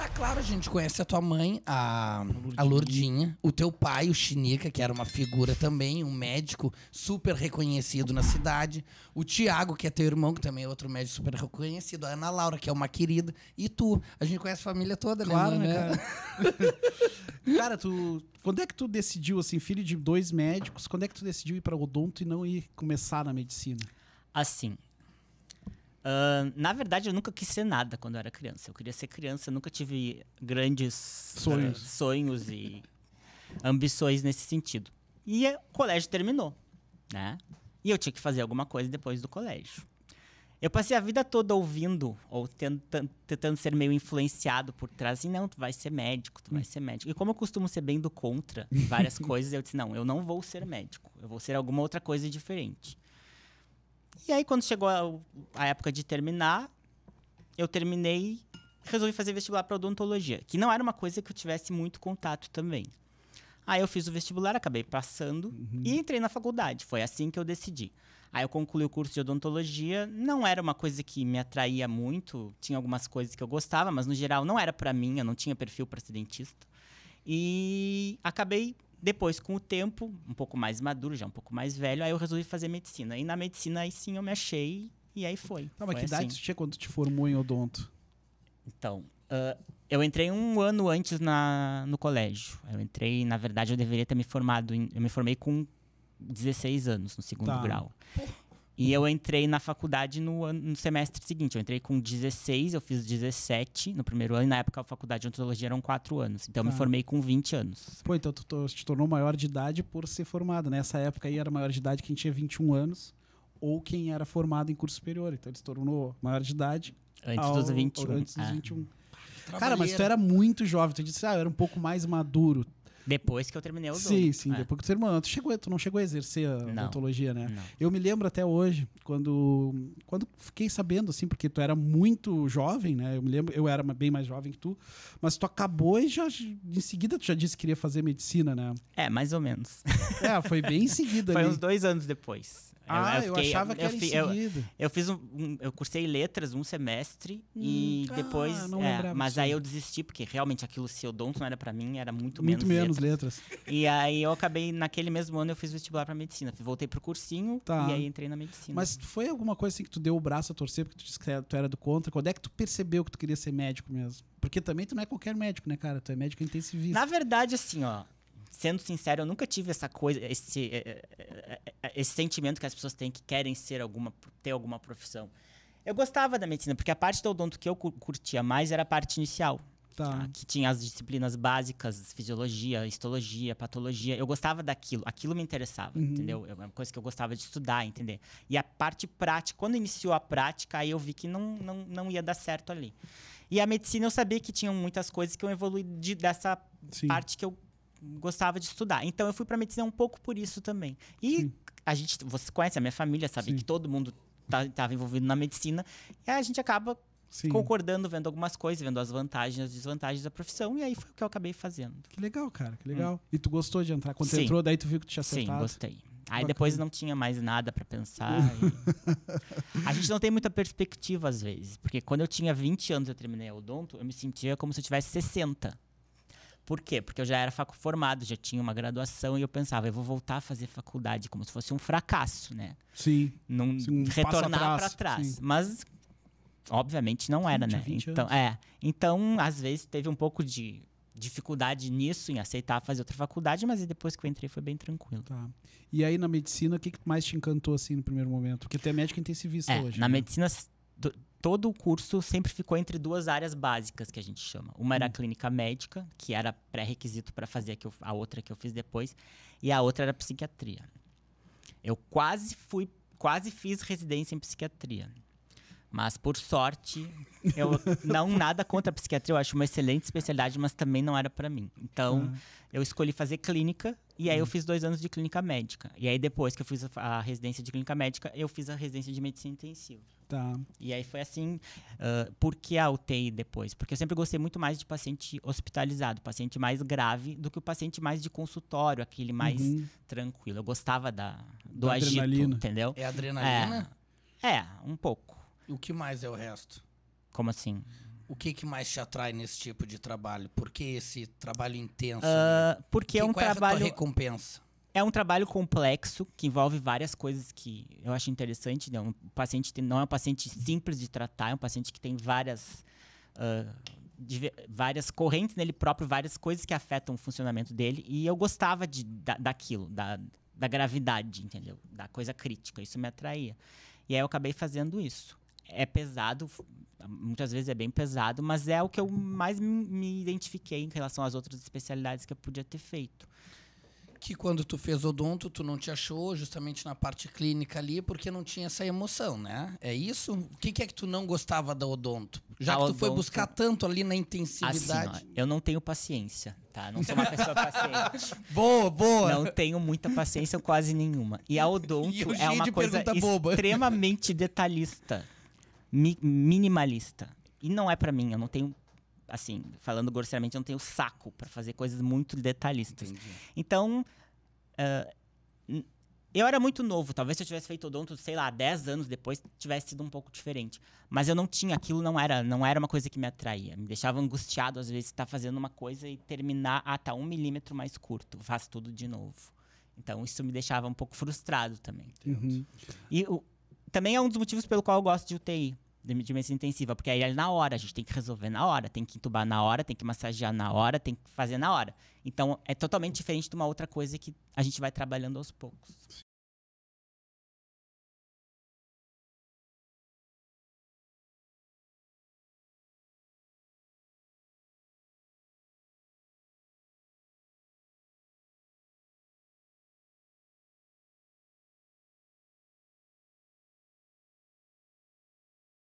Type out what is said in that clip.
Tá claro, a gente conhece a tua mãe, a, a Lourdinha, o teu pai, o Chinica, que era uma figura também, um médico super reconhecido na cidade, o Tiago, que é teu irmão, que também é outro médico super reconhecido, a Ana Laura, que é uma querida, e tu. A gente conhece a família toda, claro, né? Claro, né, cara? cara, tu. Quando é que tu decidiu, assim, filho de dois médicos, quando é que tu decidiu ir para odonto e não ir começar na medicina? Assim, Uh, na verdade, eu nunca quis ser nada quando eu era criança. Eu queria ser criança, eu nunca tive grandes ah, sonhos, uh, sonhos e ambições nesse sentido. E o colégio terminou, né? E eu tinha que fazer alguma coisa depois do colégio. Eu passei a vida toda ouvindo ou tentando, tentando ser meio influenciado por trás. E assim, não, tu vai ser médico, tu vai ser médico. E como eu costumo ser bem do contra várias coisas, eu disse, não, eu não vou ser médico. Eu vou ser alguma outra coisa diferente. E aí, quando chegou a, a época de terminar, eu terminei, resolvi fazer vestibular para odontologia, que não era uma coisa que eu tivesse muito contato também. Aí eu fiz o vestibular, acabei passando uhum. e entrei na faculdade. Foi assim que eu decidi. Aí eu concluí o curso de odontologia. Não era uma coisa que me atraía muito. Tinha algumas coisas que eu gostava, mas no geral não era para mim. Eu não tinha perfil para ser dentista. E acabei depois, com o tempo, um pouco mais maduro, já um pouco mais velho, aí eu resolvi fazer medicina. E na medicina, aí sim eu me achei e aí foi. Tá, mas foi que idade assim. tinha quando te formou em odonto? Então, uh, eu entrei um ano antes na, no colégio. Eu entrei, na verdade, eu deveria ter me formado. Em, eu me formei com 16 anos no segundo tá. grau. Porra. E eu uhum. entrei na faculdade no, no, semestre seguinte. Eu entrei com 16, eu fiz 17 no primeiro ano. E na época a faculdade de odontologia eram 4 anos. Então ah. eu me tá. formei com 20 anos. Pô, então tu, tu te tornou maior de idade por ser formado. Nessa né? época aí era maior de idade quem tinha 21 anos ou quem era formado em curso superior. Então ele se tornou maior de idade. Antes ao, dos 21. Antes dos ah. 21. Cara, mas tu era muito jovem. Tu disse, ah, eu era um pouco mais maduro. Depois que eu terminei o dobro. Sim, sim, é. depois que tu terminou. Tu, chegou, tu não chegou a exercer a não, odontologia, né? Não. Eu me lembro até hoje, quando, quando fiquei sabendo, assim, porque tu era muito jovem, né? Eu me lembro, eu era bem mais jovem que tu, mas tu acabou e já em seguida tu já disse que queria fazer medicina, né? É, mais ou menos. É, foi bem em seguida. foi ali. uns dois anos depois. Ah, eu, eu, fiquei, eu achava que eu, era fi, eu, eu, fiz um, um, Eu cursei letras um semestre hum, e ah, depois. Ah, não é, mas aí eu desisti, porque realmente aquilo se odonto não era para mim, era muito, muito menos. Muito menos letras. E aí eu acabei, naquele mesmo ano, eu fiz vestibular para medicina. Voltei pro cursinho tá. e aí entrei na medicina. Mas foi alguma coisa assim que tu deu o braço a torcer, porque tu disse que é, tu era do contra. Quando é que tu percebeu que tu queria ser médico mesmo? Porque também tu não é qualquer médico, né, cara? Tu é médico intensivista. Na verdade, assim, ó sendo sincero, eu nunca tive essa coisa, esse, eh, eh, eh, é, esse sentimento que as pessoas têm que querem ser alguma, ter alguma profissão. Eu gostava da medicina, porque a parte do odonto que eu curtia mais era a parte inicial. Tá. Que tinha as disciplinas básicas, fisiologia, histologia, patologia. Eu gostava daquilo, aquilo me interessava, uhum. entendeu? É uma coisa que eu gostava de estudar, entender. E a parte prática, quando iniciou a prática, aí eu vi que não, não, não ia dar certo ali. E a medicina eu sabia que tinham muitas coisas que eu evolui de, dessa Sim. parte que eu gostava de estudar. Então eu fui para medicina um pouco por isso também. E Sim a gente, você conhece a minha família, sabe Sim. que todo mundo estava tá, envolvido na medicina, e a gente acaba Sim. concordando, vendo algumas coisas, vendo as vantagens e as desvantagens da profissão, e aí foi o que eu acabei fazendo. Que legal, cara, que hum. legal. Hum. E tu gostou de entrar? Quando Sim. entrou, daí tu viu que tu tinha acertado? Sim, gostei. Aí Bacana. depois não tinha mais nada para pensar. e... A gente não tem muita perspectiva às vezes, porque quando eu tinha 20 anos eu terminei o odonto, eu me sentia como se eu tivesse 60. Por quê? Porque eu já era formado, já tinha uma graduação e eu pensava, eu vou voltar a fazer faculdade como se fosse um fracasso, né? Sim. Não sim, retornar para trás. Mas obviamente não era, 20, né? 20 então, anos. é. Então, às vezes teve um pouco de dificuldade nisso, em aceitar fazer outra faculdade, mas depois que eu entrei foi bem tranquilo. Tá. E aí na medicina, o que mais te encantou assim no primeiro momento? Porque até é médico intensivista é, hoje. Na né? medicina todo o curso sempre ficou entre duas áreas básicas que a gente chama. Uma era a hum. clínica médica, que era pré-requisito para fazer a, eu, a, outra que eu fiz depois, e a outra era a psiquiatria. Eu quase fui, quase fiz residência em psiquiatria. Mas por sorte, eu não nada contra a psiquiatria, eu acho uma excelente especialidade, mas também não era para mim. Então, ah. eu escolhi fazer clínica e aí eu uhum. fiz dois anos de clínica médica. E aí depois que eu fiz a, residência de clínica médica, eu fiz a residência de medicina intensiva. Tá. E aí foi assim, uh, por que a UTI depois? Porque eu sempre gostei muito mais de paciente hospitalizado, paciente mais grave, do que o paciente mais de consultório, aquele mais uhum. tranquilo. Eu gostava da, do da agito, adrenalina. entendeu? É adrenalina? É, é, um pouco. E o que mais é o resto? Como assim? O que, que mais te atrai nesse tipo de trabalho? Por que esse trabalho intenso? Uh, porque que, é um é trabalho. É recompensa? É um trabalho complexo que envolve várias coisas que eu acho interessante. Né? Um paciente tem, não é um paciente simples de tratar, é um paciente que tem várias. Uh, ah, de, várias correntes nele próprio, várias coisas que afetam o funcionamento dele. E eu gostava de, da, daquilo, da, da gravidade, entendeu? Da coisa crítica. Isso me atraía. E aí eu acabei fazendo isso. É pesado, muitas vezes é bem pesado, mas é o que eu mais me identifiquei em relação às outras especialidades que eu podia ter feito. Que quando tu fez odonto, tu não te achou justamente na parte clínica ali, porque não tinha essa emoção, né? É isso? O que, que é que tu não gostava da odonto? Já a que tu odonto, foi buscar tanto ali na intensividade. Assim, ó, eu não tenho paciência, tá? Não sou uma pessoa paciente. boa, boa! Não tenho muita paciência, quase nenhuma. E a odonto e é uma coisa boba. extremamente detalhista mi minimalista. E não é para mim, eu não tenho assim, falando grosseiramente, eu não tenho saco para fazer coisas muito detalhistas. Entendi. Então, uh, eu era muito novo, talvez se eu tivesse feito odonto, sei lá, 10 anos depois, tivesse sido um pouco diferente. Mas eu não tinha, aquilo não era, não era uma coisa que me atraía. Me deixava angustiado, às vezes, estar tá fazendo uma coisa e terminar, ah, tá um milímetro mais curto, faço tudo de novo. Então, isso me deixava um pouco frustrado também. Uhum. E o, também é um dos motivos pelo qual eu gosto de UTI, de, de medicina intensiva, porque aí é na hora, a gente tem que resolver na hora, tem que entubar na hora, tem que massagear na hora, tem que fazer na hora. Então é totalmente diferente de uma outra coisa que a gente vai trabalhando aos poucos.